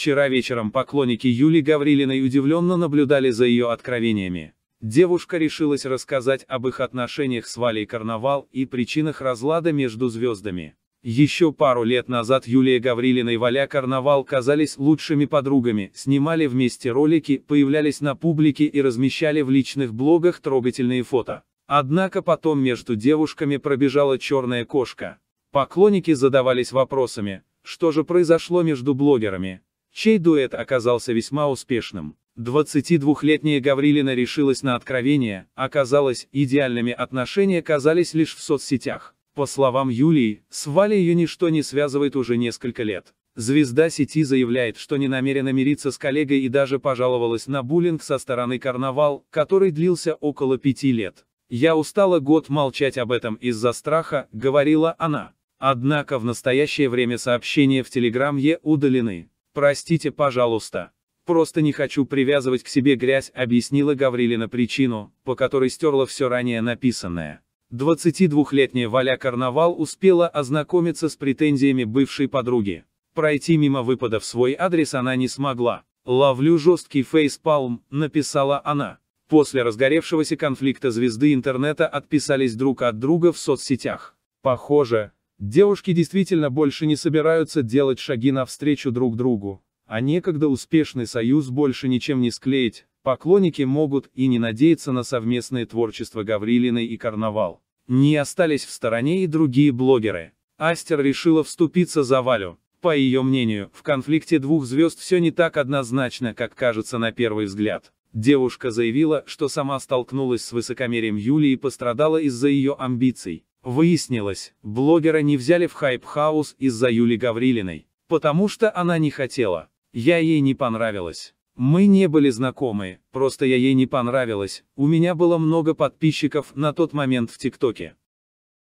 Вчера вечером поклонники Юли Гаврилиной удивленно наблюдали за ее откровениями. Девушка решилась рассказать об их отношениях с Валей Карнавал и причинах разлада между звездами. Еще пару лет назад Юлия Гаврилина и Валя Карнавал казались лучшими подругами, снимали вместе ролики, появлялись на публике и размещали в личных блогах трогательные фото. Однако потом между девушками пробежала черная кошка. Поклонники задавались вопросами, что же произошло между блогерами, чей дуэт оказался весьма успешным. 22-летняя Гаврилина решилась на откровение, оказалось, идеальными отношения казались лишь в соцсетях. По словам Юлии, с Валей ее ничто не связывает уже несколько лет. Звезда сети заявляет, что не намерена мириться с коллегой и даже пожаловалась на буллинг со стороны карнавал, который длился около пяти лет. «Я устала год молчать об этом из-за страха», — говорила она. Однако в настоящее время сообщения в телеграм удалены. «Простите, пожалуйста. Просто не хочу привязывать к себе грязь», объяснила Гаврилина причину, по которой стерла все ранее написанное. 22-летняя Валя Карнавал успела ознакомиться с претензиями бывшей подруги. Пройти мимо выпада в свой адрес она не смогла. «Ловлю жесткий фейспалм», — написала она. После разгоревшегося конфликта звезды интернета отписались друг от друга в соцсетях. Похоже, Девушки действительно больше не собираются делать шаги навстречу друг другу, а некогда успешный союз больше ничем не склеить, поклонники могут и не надеяться на совместное творчество Гаврилиной и Карнавал. Не остались в стороне и другие блогеры. Астер решила вступиться за Валю. По ее мнению, в конфликте двух звезд все не так однозначно, как кажется на первый взгляд. Девушка заявила, что сама столкнулась с высокомерием Юлии и пострадала из-за ее амбиций. Выяснилось, блогера не взяли в хайп-хаус из-за Юли Гаврилиной, потому что она не хотела. Я ей не понравилась. Мы не были знакомы, просто я ей не понравилась, у меня было много подписчиков на тот момент в ТикТоке.